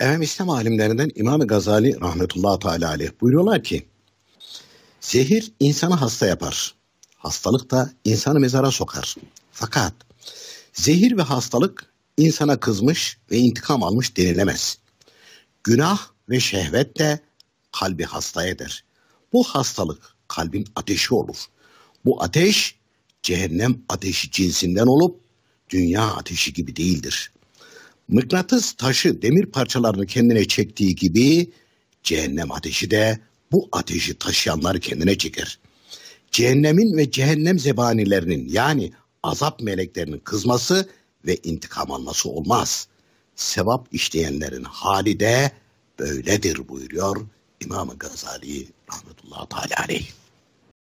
Efendim İslam alimlerinden İmam Gazali rahmetullahi teala aleyh buyuruyorlar ki zehir insanı hasta yapar. Hastalık da insanı mezara sokar. Fakat zehir ve hastalık insana kızmış ve intikam almış denilemez. Günah ve şehvet de kalbi hasta eder. Bu hastalık kalbin ateşi olur. Bu ateş cehennem ateşi cinsinden olup dünya ateşi gibi değildir. Mıknatıs taşı demir parçalarını kendine çektiği gibi cehennem ateşi de bu ateşi taşıyanları kendine çeker. Cehennemin ve cehennem zebanilerinin yani azap meleklerinin kızması ve intikam alması olmaz. Sevap işleyenlerin hali de böyledir buyuruyor İmam-ı Gazali rahmetullahi teala aleyh.